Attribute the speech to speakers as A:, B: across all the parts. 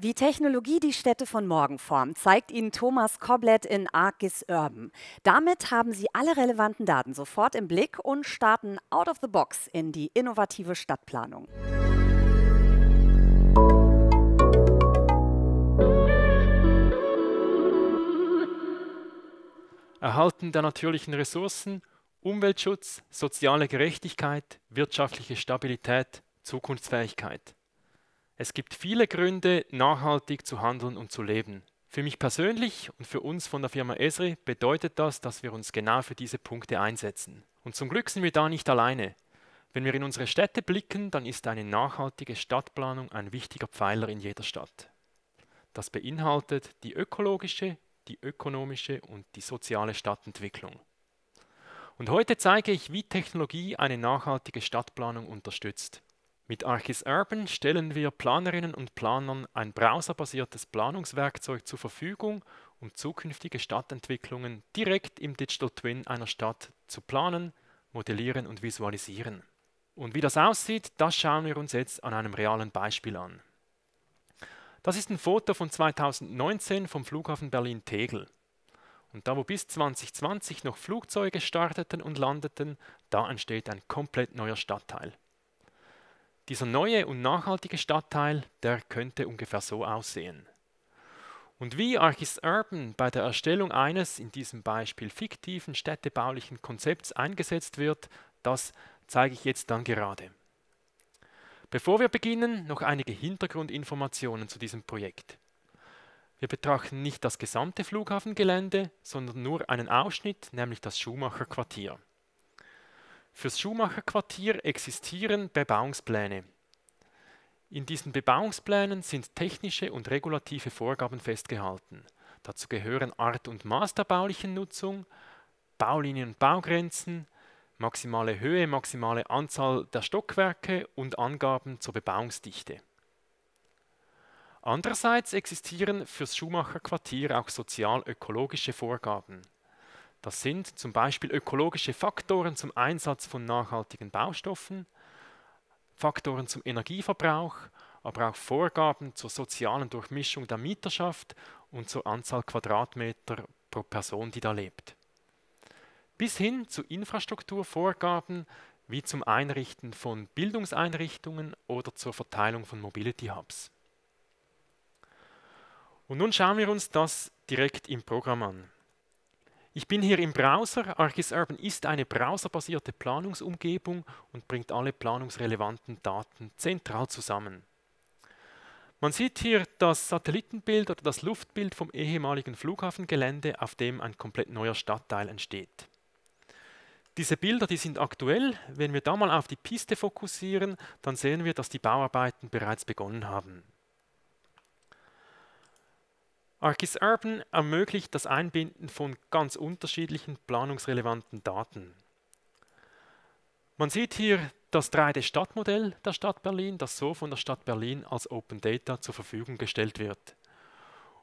A: Wie Technologie die Städte von morgen formt, zeigt Ihnen Thomas Koblett in Arcgis Urban. Damit haben Sie alle relevanten Daten sofort im Blick und starten out of the box in die innovative Stadtplanung. Erhalten der natürlichen Ressourcen, Umweltschutz, soziale Gerechtigkeit, wirtschaftliche Stabilität, Zukunftsfähigkeit. Es gibt viele Gründe, nachhaltig zu handeln und zu leben. Für mich persönlich und für uns von der Firma Esri bedeutet das, dass wir uns genau für diese Punkte einsetzen. Und zum Glück sind wir da nicht alleine. Wenn wir in unsere Städte blicken, dann ist eine nachhaltige Stadtplanung ein wichtiger Pfeiler in jeder Stadt. Das beinhaltet die ökologische, die ökonomische und die soziale Stadtentwicklung. Und heute zeige ich, wie Technologie eine nachhaltige Stadtplanung unterstützt. Mit Archis Urban stellen wir Planerinnen und Planern ein browserbasiertes Planungswerkzeug zur Verfügung, um zukünftige Stadtentwicklungen direkt im Digital Twin einer Stadt zu planen, modellieren und visualisieren. Und wie das aussieht, das schauen wir uns jetzt an einem realen Beispiel an. Das ist ein Foto von 2019 vom Flughafen Berlin-Tegel. Und da, wo bis 2020 noch Flugzeuge starteten und landeten, da entsteht ein komplett neuer Stadtteil. Dieser neue und nachhaltige Stadtteil, der könnte ungefähr so aussehen. Und wie Archis Urban bei der Erstellung eines, in diesem Beispiel fiktiven städtebaulichen Konzepts eingesetzt wird, das zeige ich jetzt dann gerade. Bevor wir beginnen, noch einige Hintergrundinformationen zu diesem Projekt. Wir betrachten nicht das gesamte Flughafengelände, sondern nur einen Ausschnitt, nämlich das Schumacher Quartier. Fürs schumacher existieren Bebauungspläne. In diesen Bebauungsplänen sind technische und regulative Vorgaben festgehalten. Dazu gehören Art und Maß der baulichen Nutzung, Baulinien und Baugrenzen, maximale Höhe, maximale Anzahl der Stockwerke und Angaben zur Bebauungsdichte. Andererseits existieren fürs Schumacher auch sozial-ökologische Vorgaben. Das sind zum Beispiel ökologische Faktoren zum Einsatz von nachhaltigen Baustoffen, Faktoren zum Energieverbrauch, aber auch Vorgaben zur sozialen Durchmischung der Mieterschaft und zur Anzahl Quadratmeter pro Person, die da lebt. Bis hin zu Infrastrukturvorgaben wie zum Einrichten von Bildungseinrichtungen oder zur Verteilung von Mobility Hubs. Und nun schauen wir uns das direkt im Programm an. Ich bin hier im Browser. ArcGIS Urban ist eine browserbasierte Planungsumgebung und bringt alle planungsrelevanten Daten zentral zusammen. Man sieht hier das Satellitenbild oder das Luftbild vom ehemaligen Flughafengelände, auf dem ein komplett neuer Stadtteil entsteht. Diese Bilder, die sind aktuell. Wenn wir da mal auf die Piste fokussieren, dann sehen wir, dass die Bauarbeiten bereits begonnen haben. ArcGIS Urban ermöglicht das Einbinden von ganz unterschiedlichen planungsrelevanten Daten. Man sieht hier das 3D-Stadtmodell der Stadt Berlin, das so von der Stadt Berlin als Open Data zur Verfügung gestellt wird.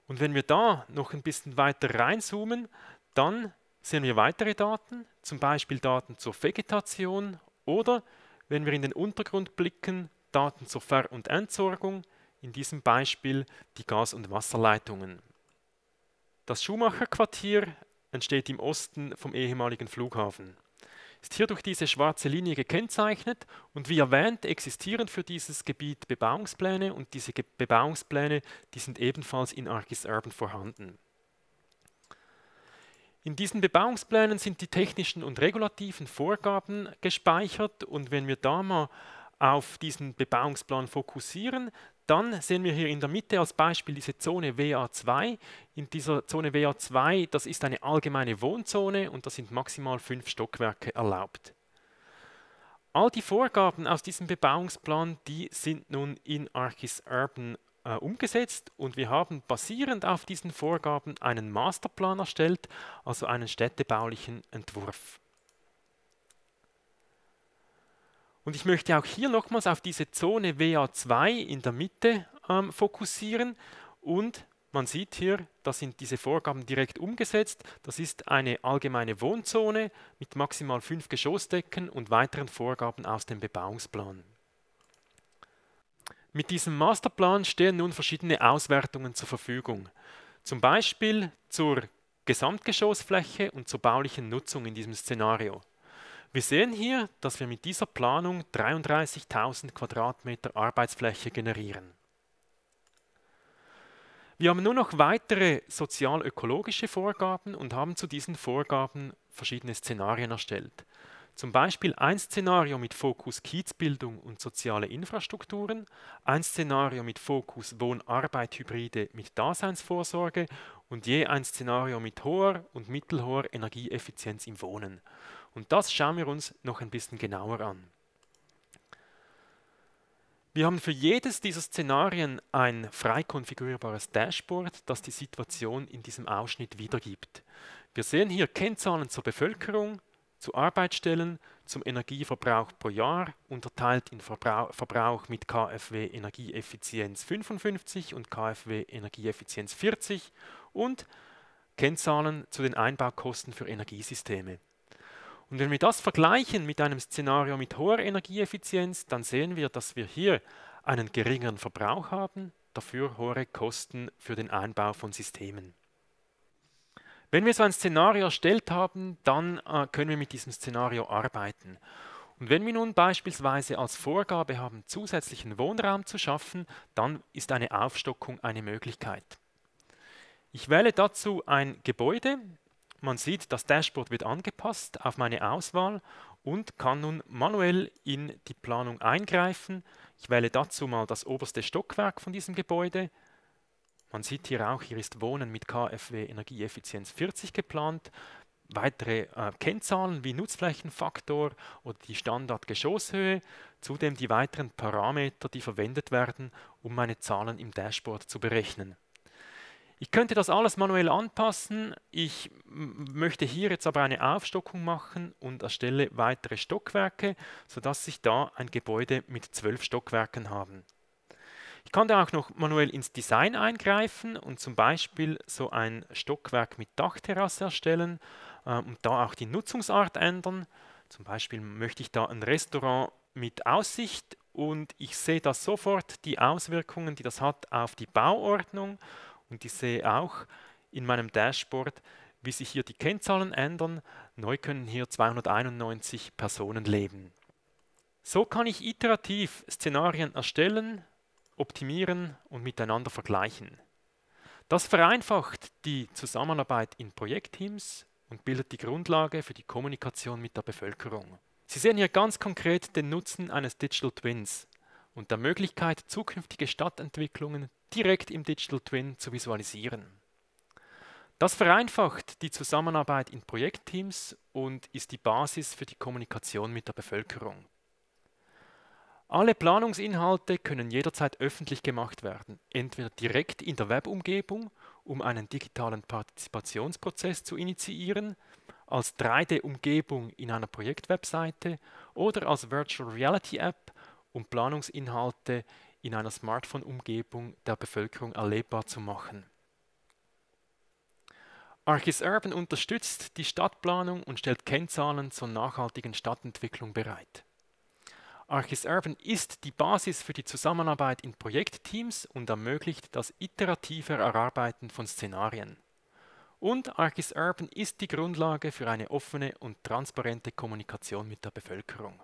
A: Und wenn wir da noch ein bisschen weiter reinzoomen, dann sehen wir weitere Daten, zum Beispiel Daten zur Vegetation oder, wenn wir in den Untergrund blicken, Daten zur Ver- und Entsorgung, in diesem Beispiel die Gas- und Wasserleitungen. Das Schumacher-Quartier entsteht im Osten vom ehemaligen Flughafen. Ist hier durch diese schwarze Linie gekennzeichnet und wie erwähnt existieren für dieses Gebiet Bebauungspläne und diese Ge Bebauungspläne, die sind ebenfalls in Argis Urban vorhanden. In diesen Bebauungsplänen sind die technischen und regulativen Vorgaben gespeichert und wenn wir da mal auf diesen Bebauungsplan fokussieren, dann sehen wir hier in der Mitte als Beispiel diese Zone WA2. In dieser Zone WA2, das ist eine allgemeine Wohnzone und da sind maximal fünf Stockwerke erlaubt. All die Vorgaben aus diesem Bebauungsplan, die sind nun in Archis Urban äh, umgesetzt und wir haben basierend auf diesen Vorgaben einen Masterplan erstellt, also einen städtebaulichen Entwurf. Und ich möchte auch hier nochmals auf diese Zone WA2 in der Mitte ähm, fokussieren. Und man sieht hier, da sind diese Vorgaben direkt umgesetzt. Das ist eine allgemeine Wohnzone mit maximal fünf Geschossdecken und weiteren Vorgaben aus dem Bebauungsplan. Mit diesem Masterplan stehen nun verschiedene Auswertungen zur Verfügung. Zum Beispiel zur Gesamtgeschossfläche und zur baulichen Nutzung in diesem Szenario. Wir sehen hier, dass wir mit dieser Planung 33.000 Quadratmeter Arbeitsfläche generieren. Wir haben nur noch weitere sozial-ökologische Vorgaben und haben zu diesen Vorgaben verschiedene Szenarien erstellt. Zum Beispiel ein Szenario mit Fokus Kiezbildung und soziale Infrastrukturen, ein Szenario mit Fokus Wohn-Arbeit-Hybride mit Daseinsvorsorge und je ein Szenario mit hoher und mittelhoher Energieeffizienz im Wohnen. Und das schauen wir uns noch ein bisschen genauer an. Wir haben für jedes dieser Szenarien ein frei konfigurierbares Dashboard, das die Situation in diesem Ausschnitt wiedergibt. Wir sehen hier Kennzahlen zur Bevölkerung, zu Arbeitsstellen, zum Energieverbrauch pro Jahr, unterteilt in Verbrauch mit KfW Energieeffizienz 55 und KfW Energieeffizienz 40 und Kennzahlen zu den Einbaukosten für Energiesysteme. Und wenn wir das vergleichen mit einem Szenario mit hoher Energieeffizienz, dann sehen wir, dass wir hier einen geringeren Verbrauch haben, dafür hohe Kosten für den Einbau von Systemen. Wenn wir so ein Szenario erstellt haben, dann äh, können wir mit diesem Szenario arbeiten. Und wenn wir nun beispielsweise als Vorgabe haben, zusätzlichen Wohnraum zu schaffen, dann ist eine Aufstockung eine Möglichkeit. Ich wähle dazu ein Gebäude, man sieht, das Dashboard wird angepasst auf meine Auswahl und kann nun manuell in die Planung eingreifen. Ich wähle dazu mal das oberste Stockwerk von diesem Gebäude. Man sieht hier auch, hier ist Wohnen mit KfW Energieeffizienz 40 geplant. Weitere äh, Kennzahlen wie Nutzflächenfaktor oder die Standardgeschosshöhe, zudem die weiteren Parameter, die verwendet werden, um meine Zahlen im Dashboard zu berechnen. Ich könnte das alles manuell anpassen. Ich möchte hier jetzt aber eine Aufstockung machen und erstelle weitere Stockwerke, sodass ich da ein Gebäude mit zwölf Stockwerken habe. Ich kann da auch noch manuell ins Design eingreifen und zum Beispiel so ein Stockwerk mit Dachterrasse erstellen äh, und da auch die Nutzungsart ändern. Zum Beispiel möchte ich da ein Restaurant mit Aussicht und ich sehe da sofort die Auswirkungen, die das hat auf die Bauordnung und ich sehe auch in meinem Dashboard, wie sich hier die Kennzahlen ändern. Neu können hier 291 Personen leben. So kann ich iterativ Szenarien erstellen, optimieren und miteinander vergleichen. Das vereinfacht die Zusammenarbeit in Projektteams und bildet die Grundlage für die Kommunikation mit der Bevölkerung. Sie sehen hier ganz konkret den Nutzen eines Digital Twins und der Möglichkeit, zukünftige Stadtentwicklungen direkt im Digital Twin zu visualisieren. Das vereinfacht die Zusammenarbeit in Projektteams und ist die Basis für die Kommunikation mit der Bevölkerung. Alle Planungsinhalte können jederzeit öffentlich gemacht werden, entweder direkt in der Webumgebung, um einen digitalen Partizipationsprozess zu initiieren, als 3D-Umgebung in einer Projektwebseite oder als Virtual Reality App, um Planungsinhalte zu in einer Smartphone-Umgebung der Bevölkerung erlebbar zu machen. Archis Urban unterstützt die Stadtplanung und stellt Kennzahlen zur nachhaltigen Stadtentwicklung bereit. Archis Urban ist die Basis für die Zusammenarbeit in Projektteams und ermöglicht das iterative Erarbeiten von Szenarien. Und Archis Urban ist die Grundlage für eine offene und transparente Kommunikation mit der Bevölkerung.